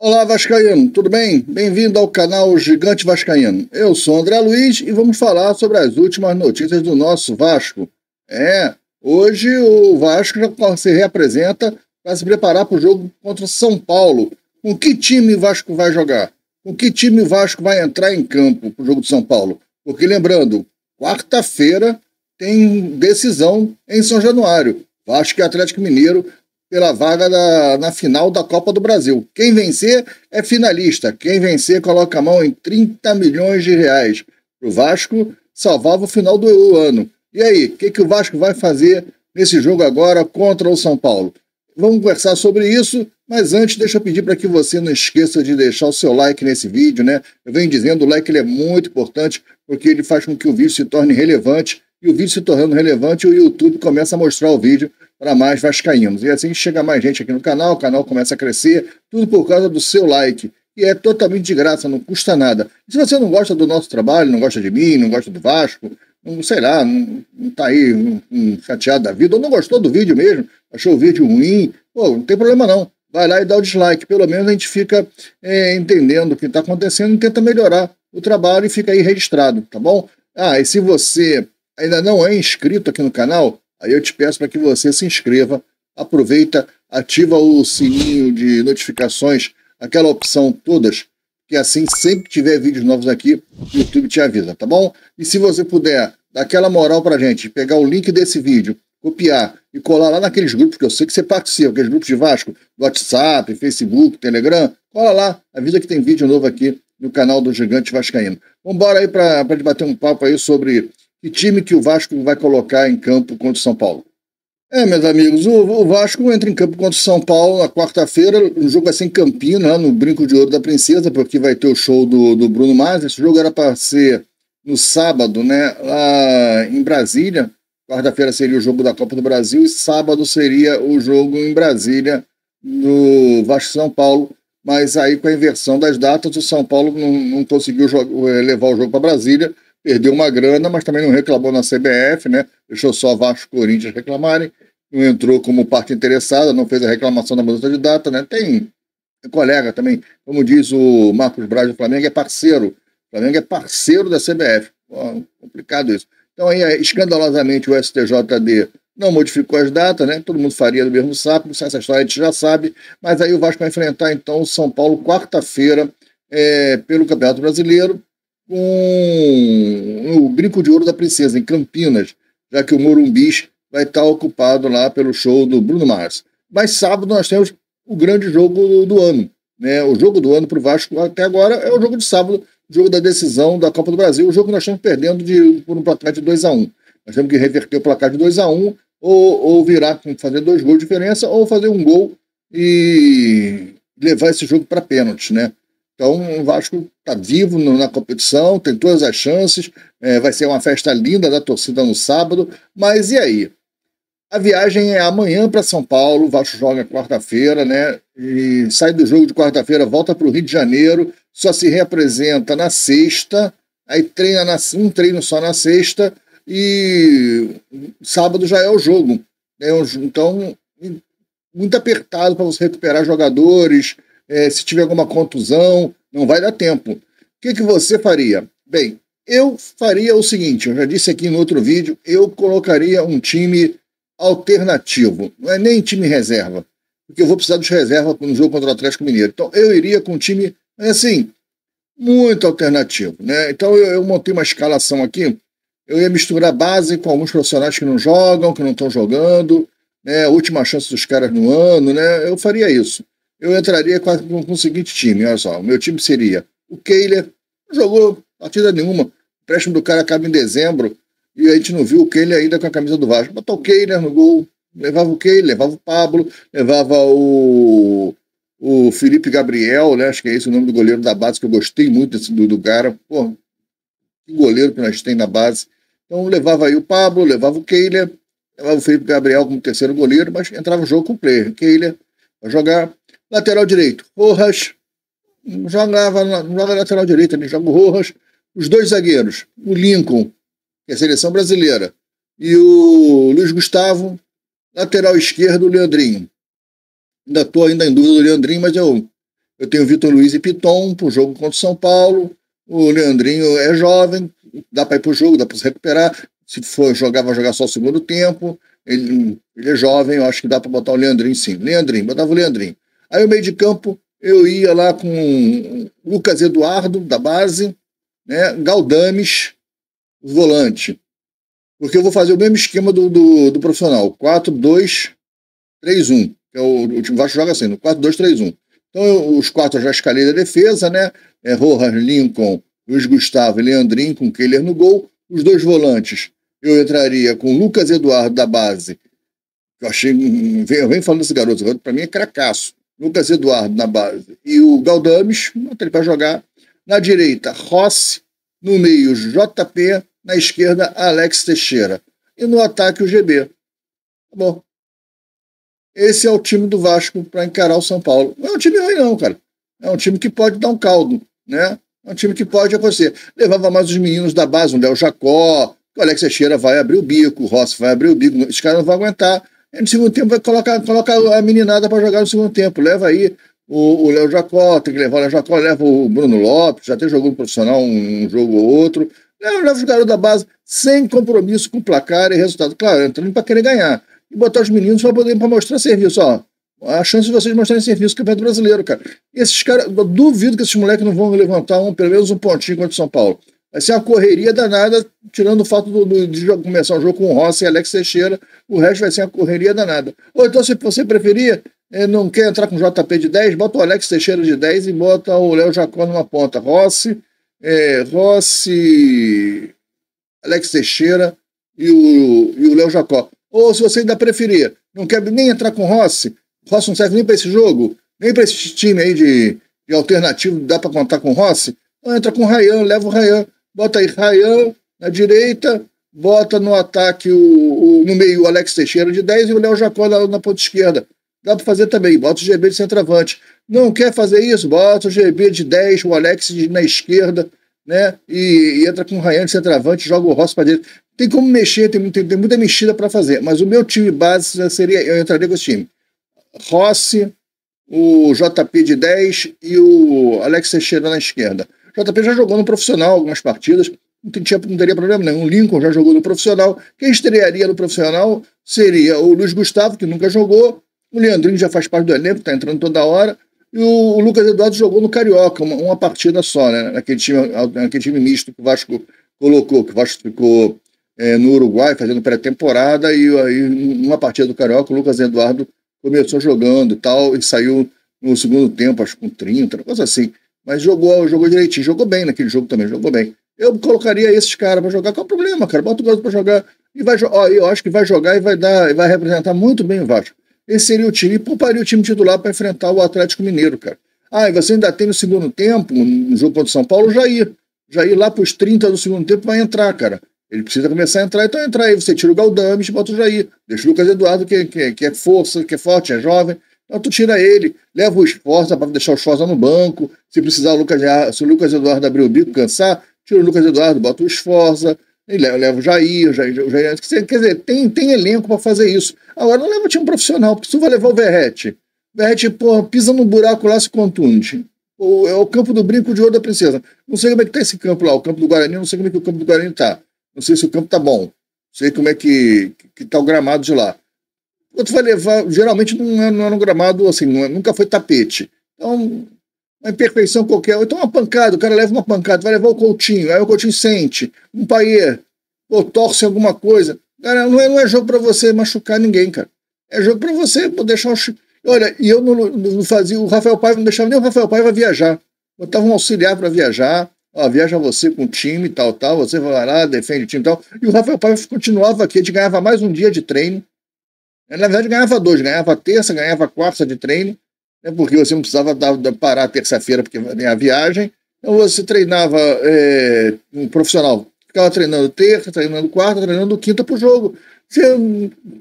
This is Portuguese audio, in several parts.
Olá Vascaíno, tudo bem? Bem-vindo ao canal Gigante Vascaíno. Eu sou André Luiz e vamos falar sobre as últimas notícias do nosso Vasco. É, hoje o Vasco já se reapresenta para se preparar para o jogo contra o São Paulo. Com que time o Vasco vai jogar? Com que time o Vasco vai entrar em campo para o jogo de São Paulo? Porque lembrando, quarta-feira tem decisão em São Januário. Vasco e Atlético Mineiro pela vaga da, na final da Copa do Brasil. Quem vencer é finalista. Quem vencer coloca a mão em 30 milhões de reais. o Vasco salvava o final do ano. E aí, o que, que o Vasco vai fazer nesse jogo agora contra o São Paulo? Vamos conversar sobre isso, mas antes deixa eu pedir para que você não esqueça de deixar o seu like nesse vídeo, né? Eu venho dizendo, o like ele é muito importante porque ele faz com que o vídeo se torne relevante e o vídeo se tornando relevante, o YouTube começa a mostrar o vídeo para mais vascaínos. E assim chega mais gente aqui no canal, o canal começa a crescer, tudo por causa do seu like. E é totalmente de graça, não custa nada. E se você não gosta do nosso trabalho, não gosta de mim, não gosta do Vasco, não sei lá, não, está tá aí um, um chateado da vida, ou não gostou do vídeo mesmo, achou o vídeo ruim, pô, não tem problema não. Vai lá e dá o dislike. Pelo menos a gente fica é, entendendo o que está acontecendo e tenta melhorar o trabalho e fica aí registrado, tá bom? Ah, e se você ainda não é inscrito aqui no canal, aí eu te peço para que você se inscreva, aproveita, ativa o sininho de notificações, aquela opção todas, que assim sempre que tiver vídeos novos aqui, o YouTube te avisa, tá bom? E se você puder dar aquela moral para gente, pegar o link desse vídeo, copiar e colar lá naqueles grupos que eu sei que você participa, aqueles grupos de Vasco, WhatsApp, Facebook, Telegram, cola lá, avisa que tem vídeo novo aqui no canal do Gigante Vascaíno. Vamos embora aí para debater um papo aí sobre que time que o Vasco vai colocar em campo contra o São Paulo. É, meus amigos, o, o Vasco entra em campo contra o São Paulo na quarta-feira. O jogo vai é ser em Campinas, né, no Brinco de Ouro da Princesa, porque vai ter o show do, do Bruno Mars. Esse jogo era para ser no sábado, né, lá em Brasília. Quarta-feira seria o jogo da Copa do Brasil e sábado seria o jogo em Brasília do Vasco São Paulo. Mas aí, com a inversão das datas, o São Paulo não, não conseguiu eh, levar o jogo para Brasília perdeu uma grana, mas também não reclamou na CBF, né? Deixou só Vasco e Corinthians reclamarem. Não entrou como parte interessada, não fez a reclamação da mudança de data, né? Tem colega também, como diz o Marcos Braz do Flamengo, é parceiro. O Flamengo é parceiro da CBF. complicado isso. Então aí, é, escandalosamente, o STJD não modificou as datas, né? Todo mundo faria do mesmo sapo, essa história a gente já sabe. Mas aí o Vasco vai enfrentar, então, o São Paulo quarta-feira é, pelo Campeonato Brasileiro com o Brinco de Ouro da Princesa, em Campinas, já que o Morumbis vai estar ocupado lá pelo show do Bruno Mars. Mas sábado nós temos o grande jogo do ano. Né? O jogo do ano para o Vasco até agora é o jogo de sábado, jogo da decisão da Copa do Brasil, o jogo que nós estamos perdendo de, por um placar de 2 a 1 um. Nós temos que reverter o placar de 2 a 1 um, ou, ou virar, fazer dois gols de diferença, ou fazer um gol e levar esse jogo para pênalti, né? Então, o Vasco está vivo na competição, tem todas as chances, é, vai ser uma festa linda da torcida no sábado, mas e aí? A viagem é amanhã para São Paulo, o Vasco joga quarta-feira, né? E sai do jogo de quarta-feira, volta para o Rio de Janeiro, só se reapresenta na sexta, aí treina na, um treino só na sexta e sábado já é o jogo. Né? Então, muito apertado para você recuperar jogadores, é, se tiver alguma contusão, não vai dar tempo. O que, que você faria? Bem, eu faria o seguinte: eu já disse aqui no outro vídeo, eu colocaria um time alternativo, não é nem time reserva, porque eu vou precisar dos reservas no jogo contra o Atlético Mineiro. Então eu iria com um time, assim, muito alternativo. Né? Então eu, eu montei uma escalação aqui, eu ia misturar base com alguns profissionais que não jogam, que não estão jogando, né? última chance dos caras no ano, né? eu faria isso eu entraria com, com o seguinte time, olha só. O meu time seria o Keiler, não jogou partida nenhuma. O empréstimo do cara acaba em dezembro e a gente não viu o Keiler ainda com a camisa do Vasco. Botou o Keiler no gol, levava o Keiler, levava o Pablo, levava o, o Felipe Gabriel, né? Acho que é esse o nome do goleiro da base, que eu gostei muito desse, do, do cara. Pô, que goleiro que nós tem na base. Então levava aí o Pablo, levava o Keiler, levava o Felipe Gabriel como terceiro goleiro, mas entrava o jogo com o player. Keiler para jogar, Lateral direito, Rojas. Jogava, joga lateral direito, ele né? joga o Rojas. Os dois zagueiros, o Lincoln, que é a seleção brasileira, e o Luiz Gustavo, lateral esquerdo, o Leandrinho. Ainda estou ainda em dúvida do Leandrinho, mas eu, eu tenho Vitor Luiz e Piton para o jogo contra o São Paulo. O Leandrinho é jovem, dá para ir para o jogo, dá para se recuperar. Se for jogar, vai jogar só o segundo tempo. Ele, ele é jovem, eu acho que dá para botar o Leandrinho sim. Leandrinho, botava o Leandrinho. Aí o meio de campo, eu ia lá com Lucas Eduardo, da base, né, Galdames, volante. Porque eu vou fazer o mesmo esquema do, do, do profissional: 4-2-3-1. Que é o, o time Vasco joga assim, no 4-2-3-1. Então, eu, os quatro eu já escalei da defesa, né? É, Rojas, Lincoln, Luiz Gustavo e Leandrinho, com Keller no gol. Os dois volantes, eu entraria com Lucas Eduardo da base. Eu achei. Vem, vem falando desse garoto, para mim é cracaço. Lucas Eduardo na base e o Galdames, ele vai jogar na direita, Rossi, no meio, JP, na esquerda, Alex Teixeira. E no ataque, o GB. Tá bom. Esse é o time do Vasco para encarar o São Paulo. Não é um time ruim, não, cara. É um time que pode dar um caldo, né? É um time que pode acontecer. Levava mais os meninos da base, o Léo Jacó, o Alex Teixeira vai abrir o bico, o Rossi vai abrir o bico. Esse cara não vai aguentar no segundo tempo vai colocar, colocar a meninada para jogar no segundo tempo. Leva aí o Léo Jacó, tem que levar o Léo Jacó, leva o Bruno Lopes, já tem jogou profissional um, um jogo ou outro. Leva, leva os garotos da base sem compromisso com placar e resultado. Claro, entrando para querer ganhar. E botar os meninos para poder pra mostrar serviço, ó. A chance de vocês mostrarem serviço no Campeonato Brasileiro, cara. Esses caras, duvido que esses moleques não vão levantar um, pelo menos um pontinho contra o São Paulo assim, uma correria danada, tirando o fato do, do, de começar o jogo com o Rossi e Alex Teixeira, o resto vai ser uma correria danada. Ou então, se você preferir, eh, não quer entrar com o JP de 10, bota o Alex Teixeira de 10 e bota o Léo Jacó numa ponta. Rossi, é, Rossi, Alex Teixeira e o, e o Léo Jacó. Ou se você ainda preferir, não quer nem entrar com o Rossi, Rossi não serve nem para esse jogo, nem para esse time aí de, de alternativo, dá para contar com o Rossi, então entra com o Rayan, leva o Rayan bota aí Rayan na direita, bota no ataque o, o, no meio o Alex Teixeira de 10 e o Léo Jacó na, na ponta esquerda. Dá para fazer também, bota o GB de centroavante. Não quer fazer isso? Bota o GB de 10, o Alex de, na esquerda, né? E, e, entra com o Rayan de centroavante, joga o Ross para dentro. Tem como mexer, tem, tem, tem muita mexida para fazer, mas o meu time base seria. Eu entraria com esse time. Rossi, o JP de 10 e o Alex Teixeira na esquerda. JP já jogou no profissional algumas partidas, não, tinha, não teria problema nenhum. Lincoln já jogou no profissional. Quem estrearia no profissional seria o Luiz Gustavo, que nunca jogou. O Leandrinho já faz parte do elenco, está entrando toda hora. E o, o, Lucas Eduardo jogou no Carioca, uma, uma partida só, né? Naquele time, naquele time misto que o Vasco colocou, que o Vasco ficou é, no Uruguai fazendo pré-temporada e aí numa partida do Carioca o Lucas Eduardo começou jogando e tal e saiu no segundo tempo, acho com 30, uma coisa assim. Mas jogou, jogou direitinho, jogou bem naquele jogo também, jogou bem. Eu colocaria esses caras para jogar. Qual é o problema, cara? Bota o Ganso para jogar. E vai, eu acho que vai jogar e vai dar, e vai representar muito bem o Vasco. Esse seria o time e pouparia o time titular para enfrentar o Atlético Mineiro, cara. Ah, e você ainda tem no segundo tempo, no jogo contra o São Paulo, o Jair. Jair lá para os 30 do segundo tempo vai entrar, cara. Ele precisa começar a entrar, então entra aí. Você tira o Galdames, bota o Jair. Deixa o Lucas Eduardo, que, que, que é força, que é forte, é jovem. Então tu tira ele, leva o esforço para deixar o Schwarza no banco. Se precisar, o Lucas, se o Lucas Eduardo abrir o bico, cansar, tira o Lucas Eduardo, bota o Sforza, leva o Jair, o Jair, o Jair. Quer dizer, tem, tem elenco para fazer isso. Agora não leva o time profissional, porque tu vai levar o Verrete, o Verrete, porra, pisa no buraco lá, se contunde. ou é o campo do brinco de ouro da princesa. Não sei como é que tá esse campo lá, o campo do Guarani, não sei como é que o campo do Guarani tá. Não sei se o campo tá bom. Não sei como é que, que tá o gramado de lá. Quanto vai levar? Geralmente não é, não é um gramado assim, é, nunca foi tapete. Então, uma imperfeição qualquer. Então, uma pancada, o cara leva uma pancada, vai levar o Coutinho, aí o Coutinho sente, um paê, ou torce alguma coisa. Cara, não é, não é jogo para você machucar ninguém, cara. É jogo para você deixar um. Olha, e eu não, não, fazia, o Rafael Paiva não deixava nem o Rafael Paiva viajar. Botava um auxiliar para viajar. Ó, viaja você com o time, tal, tal, você vai lá, defende o time e tal. E o Rafael Paiva continuava aqui, a gente ganhava mais um dia de treino é, na verdade, ganhava dois, ganhava terça, ganhava quarta de treino, né, porque você não precisava dar, parar terça-feira porque a viagem. Então você treinava é, um profissional, ficava treinando terça, treinando quarta, treinando quinta para o jogo. Você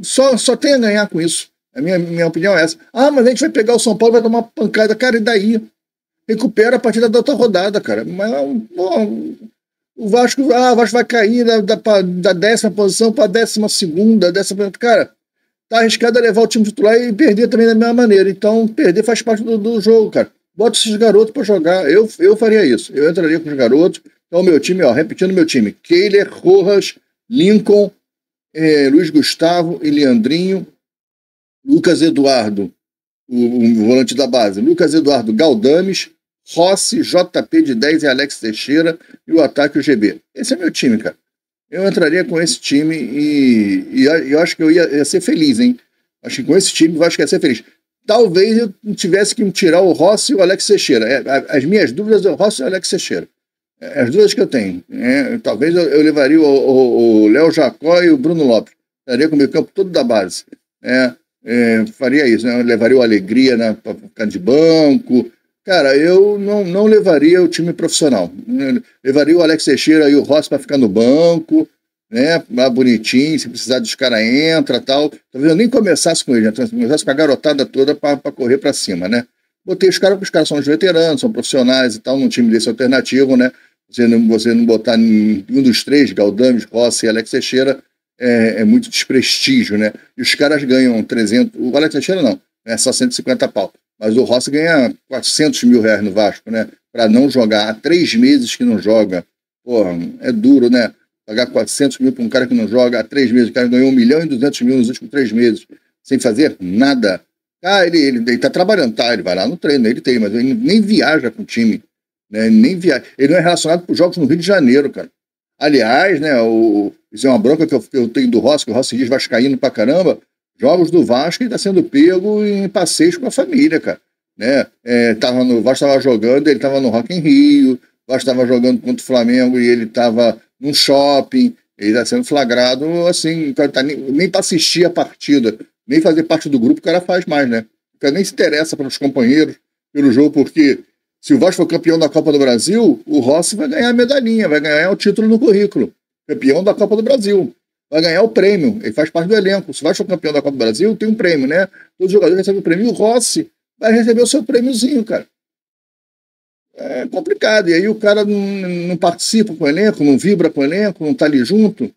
só, só tem a ganhar com isso. A minha, minha opinião é essa. Ah, mas a gente vai pegar o São Paulo, vai dar uma pancada, cara, e daí? Recupera a partida da outra rodada, cara. Mas bom, ah, o Vasco, ah, o Vasco vai cair da, da, da décima posição para a décima segunda, décima. Cara, tá arriscado a levar o time titular e perder também da mesma maneira. Então, perder faz parte do, do jogo, cara. Bota esses garotos para jogar. Eu, eu faria isso. Eu entraria com os garotos. Então, meu time, ó, repetindo meu time: Keiler, Rojas, Lincoln, é, Luiz Gustavo e Leandrinho, Lucas Eduardo, o, o, volante da base, Lucas Eduardo Galdames, Rossi, JP de 10 e Alex Teixeira, e o ataque o GB. Esse é meu time, cara eu entraria com esse time e, e eu acho que eu ia, ia, ser feliz, hein? Acho que com esse time eu acho que ia ser feliz. Talvez eu tivesse que tirar o Rossi e o Alex Teixeira. É, as minhas dúvidas é o Rossi e o Alex Teixeira. É, as dúvidas que eu tenho. É, talvez eu, eu, levaria o Léo Jacó e o Bruno Lopes. Estaria com o meu campo todo da base. É, é, faria isso, né? levaria o Alegria né, para ficar de banco, Cara, eu não, não levaria o time profissional. Levaria o Alex Teixeira e o Rossi para ficar no banco, né? Lá bonitinho, se precisar dos caras entra tal. Talvez eu nem começasse com ele, né, eu começasse com a garotada toda para correr para cima, né? Botei os caras, porque os caras são os veteranos, são profissionais e tal, num time desse alternativo, né? Você não, você não botar nenhum dos três, Galdames, Rossi e Alex Teixeira, é, é muito desprestígio, né? E os caras ganham 300, o Alex Teixeira não, é só 150 pau mas o Rossi ganha 400 mil reais no Vasco, né? Para não jogar. Há três meses que não joga. Porra, é duro, né? Pagar 400 mil para um cara que não joga há três meses. O cara ganhou 1 milhão e 200 mil nos últimos três meses, sem fazer nada. Ah, ele, ele, ele tá trabalhando, tá? Ele vai lá no treino, ele tem, mas ele nem viaja com o time. Né? Nem viaja. Ele não é relacionado com os jogos no Rio de Janeiro, cara. Aliás, né, o, isso é uma bronca que eu, eu tenho do Rossi, que o Rossi diz vascaíno pra caramba, jogos do Vasco e está sendo pego em passeios com a família, cara. Né? É, tava no, o Vasco estava jogando, ele estava no Rock em Rio, o Vasco estava jogando contra o Flamengo e ele estava num shopping, ele está sendo flagrado assim, tá nem, nem para assistir a partida, nem fazer parte do grupo o cara faz mais, né? O cara nem se interessa pelos companheiros, pelo jogo, porque se o Vasco for campeão da Copa do Brasil, o Rossi vai ganhar a medalhinha, vai ganhar o título no currículo. Campeão da Copa do Brasil vai ganhar o prêmio. Ele faz parte do elenco. Se vai ser campeão da Copa do Brasil, tem um prêmio, né? Todo jogador recebe o prêmio. E o Rossi vai receber o seu prêmiozinho, cara. É complicado. E aí o cara não, não participa com o elenco, não vibra com o elenco, não tá ali junto.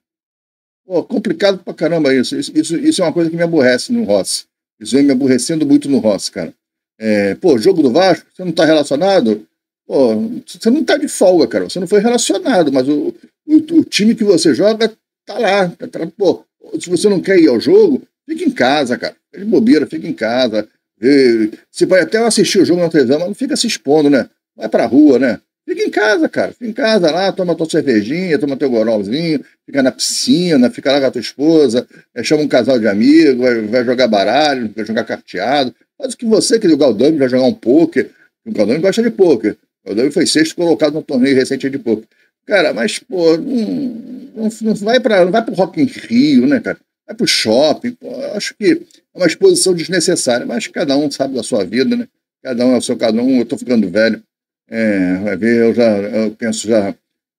Pô, complicado pra caramba isso. Isso, isso, isso é uma coisa que me aborrece no Rossi. Isso vem me aborrecendo muito no Rossi, cara. É, pô, jogo do Vasco, você não tá relacionado? Pô, você não tá de folga, cara. Você não foi relacionado, mas o, o, o time que você joga tá lá. É, tá, tá, pô, se você não quer ir ao jogo, fica em casa, cara. é de bobeira, fica em casa. E, você pode até assistir o jogo na televisão, mas não fica se expondo, né? Vai pra rua, né? Fica em casa, cara. Fica em casa lá, toma tua cervejinha, toma teu gorolzinho, fica na piscina, fica lá com a tua esposa, eh, chama um casal de amigos, vai, vai, jogar baralho, vai jogar carteado. Faz o que você, que o Galdame, vai jogar um pôquer. O Galdame gosta de pôquer. O Galdame foi sexto colocado no torneio recente de pôquer. Cara, mas, pô, não, não, vai para não vai pro Rock in Rio, né, cara? Vai pro shopping. Pô, acho que é uma exposição desnecessária, mas cada um sabe da sua vida, né? Cada um é o seu cada um. Eu tô ficando velho. É, vai ver, eu já eu penso já.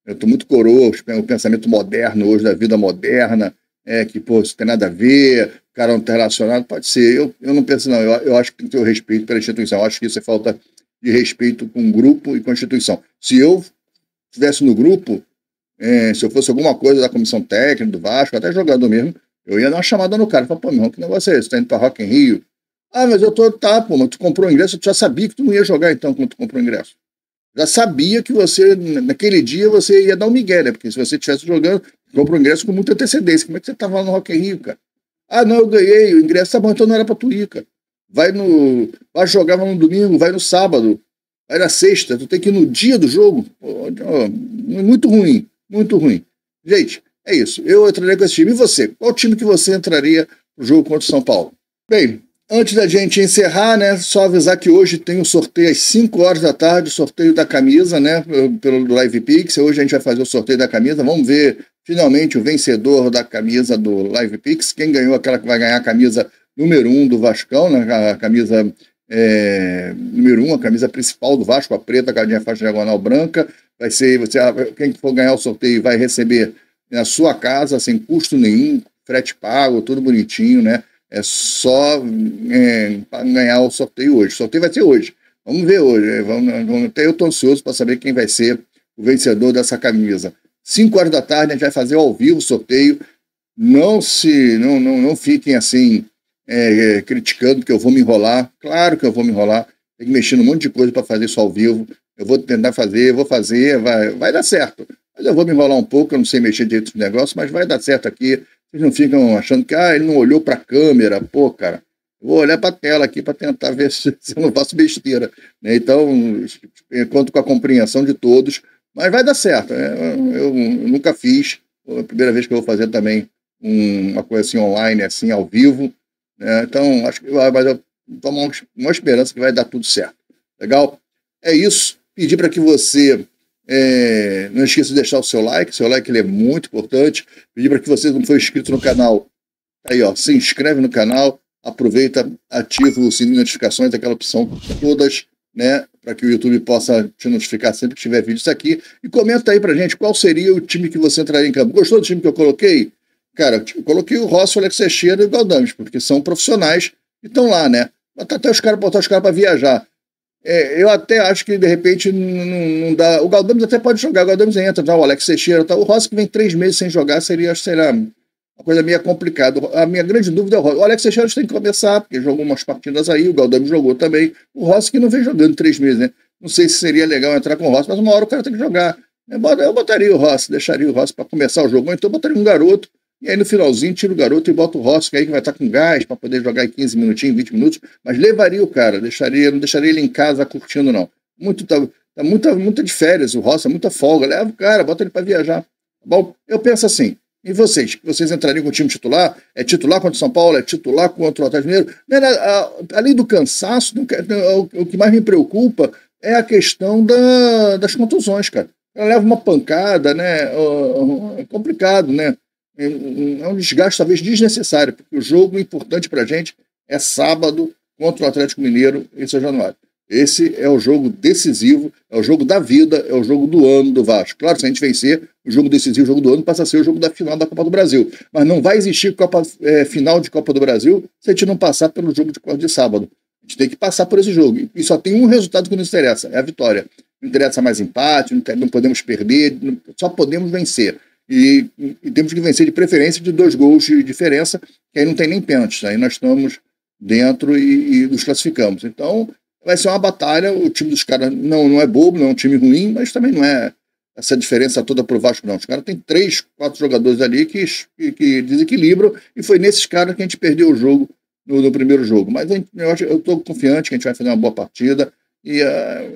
Eu tô muito coroa, o pensamento moderno hoje, da vida moderna, é que, pô, isso tem nada a ver, o cara é não tá relacionado. Pode ser. Eu, eu não penso, não. Eu, eu acho que tem que ter o respeito pela instituição. Eu acho que isso é falta de respeito com o grupo e com a instituição. Se eu estivesse no grupo, é, se eu fosse alguma coisa da comissão técnica, do Vasco, até jogador mesmo, eu ia dar uma chamada no cara. Falar, pô, meu irmão, que negócio é esse? Tá indo pra Rock em Rio? Ah, mas eu tô, tá, pô, mas tu comprou o ingresso, tu já sabia que tu não ia jogar então quando tu comprou o ingresso. Já sabia que você, naquele dia, você ia dar um migué, né? Porque se você estivesse jogando, comprou o ingresso com muita antecedência. Como é que você tava lá no Rock em Rio, cara? Ah, não, eu ganhei o ingresso, tá bom, então não era pra tu ir, cara. Vai no. Vai jogar no domingo, vai no sábado. Aí na sexta, tu tem que ir no dia do jogo. Muito ruim, muito ruim. Gente, é isso. Eu entraria com esse time. E você? Qual time que você entraria no jogo contra o São Paulo? Bem, antes da gente encerrar, né, só avisar que hoje tem um sorteio às 5 horas da tarde, o sorteio da camisa, né, pelo Live Pix. Hoje a gente vai fazer o sorteio da camisa. Vamos ver finalmente o vencedor da camisa do Live Pix, quem ganhou aquela que vai ganhar a camisa número 1 um do Vascão, né, a camisa é, número um, a camisa principal do Vasco, a preta, é a cadinha faixa diagonal branca. Vai ser, você, ah, quem for ganhar o sorteio vai receber na sua casa, sem custo nenhum, frete pago, tudo bonitinho, né? É só é, ganhar o sorteio hoje. O sorteio vai ser hoje. Vamos ver hoje. É, vamos, vamos, até eu estou ansioso para saber quem vai ser o vencedor dessa camisa. 5 horas da tarde a gente vai fazer ao vivo o sorteio. Não se, não, não, não fiquem assim é, é, criticando que eu vou me enrolar. Claro que eu vou me enrolar. Tem que mexer num monte de coisa para fazer isso ao vivo. Eu vou tentar fazer, vou fazer, vai, vai dar certo. Mas eu vou me enrolar um pouco, eu não sei mexer direito no negócio, mas vai dar certo aqui. Vocês não ficam achando que, ah, ele não olhou para a câmera. Pô, cara, vou olhar para a tela aqui para tentar ver se, se, eu não faço besteira. Né? Então, conto com a compreensão de todos, mas vai dar certo. Né? Eu, eu, nunca fiz, é a primeira vez que eu vou fazer também um, uma coisa assim online, assim, ao vivo. É, então, acho que vai, vai tomar uma esperança que vai dar tudo certo. Legal? É isso. Pedir para que você é, não esqueça de deixar o seu like. Seu like ele é muito importante. Pedir para que você, não for inscrito no canal, tá aí, ó, se inscreve no canal. Aproveita, ativa o sininho de notificações, aquela opção todas, né? Para que o YouTube possa te notificar sempre que tiver vídeos aqui. E comenta aí pra gente qual seria o time que você entraria em campo. Gostou do time que eu coloquei? Cara, tipo, coloquei o Rossi, o Alex Teixeira e o Galdames, porque são profissionais que estão lá, né? Botar tá até os caras, botar os caras para viajar. É, eu até acho que, de repente, não dá. O Galdames até pode jogar, o Galdames entra, tá? o Alex Teixeira, tá? o Rossi que vem três meses sem jogar seria, sei lá, uma coisa meio complicada. A minha grande dúvida é o Rossi. O Alex Teixeira tem que começar, porque jogou umas partidas aí, o Galdames jogou também. O Rossi que não vem jogando três meses, né? Não sei se seria legal entrar com o Rossi, mas uma hora o cara tem que jogar. Eu botaria o Rossi, deixaria o Rossi para começar o jogo, então botaria um garoto e aí no finalzinho tira o garoto e bota o Rossi, é aí que vai estar tá com gás para poder jogar em 15 minutinhos, 20 minutos, mas levaria o cara, deixaria, não deixaria ele em casa curtindo, não. Muito, tá, tá muita, muita de férias, o Rossi, muita folga, leva o cara, bota ele para viajar. Tá bom, eu penso assim, e vocês? Vocês entrariam com o time titular? É titular contra o São Paulo? É titular contra o Atlético Mineiro? além do cansaço, é o que mais me preocupa é a questão da, das contusões, cara. Ela leva uma pancada, né? É complicado, né? É um, é um desgaste talvez desnecessário, porque o jogo importante para a gente é sábado contra o Atlético Mineiro em São Januário. Esse é o jogo decisivo, é o jogo da vida, é o jogo do ano do Vasco. Claro, se a gente vencer, o jogo decisivo, o jogo do ano, passa a ser o jogo da final da Copa do Brasil. Mas não vai existir Copa, é, final de Copa do Brasil se a gente não passar pelo jogo de, de sábado. A gente tem que passar por esse jogo. E só tem um resultado que nos interessa, é a vitória. Não interessa mais empate, não podemos perder, só podemos vencer. E, e, temos que vencer de preferência de dois gols de diferença, que aí não tem nem pênalti, aí nós estamos dentro e, e, nos classificamos. Então, vai ser uma batalha, o time dos caras não, não é bobo, não é um time ruim, mas também não é essa diferença toda para o Vasco, não. Os caras têm três, quatro jogadores ali que, que, que, desequilibram, e foi nesses caras que a gente perdeu o jogo no, no primeiro jogo. Mas eu, estou eu confiante que a gente vai fazer uma boa partida, e, uh,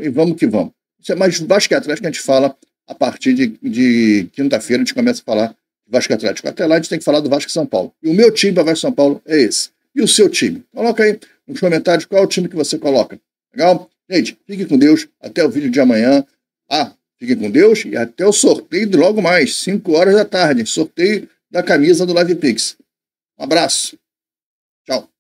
e vamos que vamos. Isso é mais Vasco e Atlético que a gente fala a partir de, de quinta-feira a gente começa a falar de Vasco Atlético. Até lá a gente tem que falar do Vasco São Paulo. E o meu time para Vasco São Paulo é esse. E o seu time? Coloca aí nos comentários qual é o time que você coloca. Legal? Gente, fique com Deus. Até o vídeo de amanhã. Ah, fique com Deus e até o sorteio de logo mais, 5 horas da tarde. Sorteio da camisa do Live Pix. Um abraço. Tchau.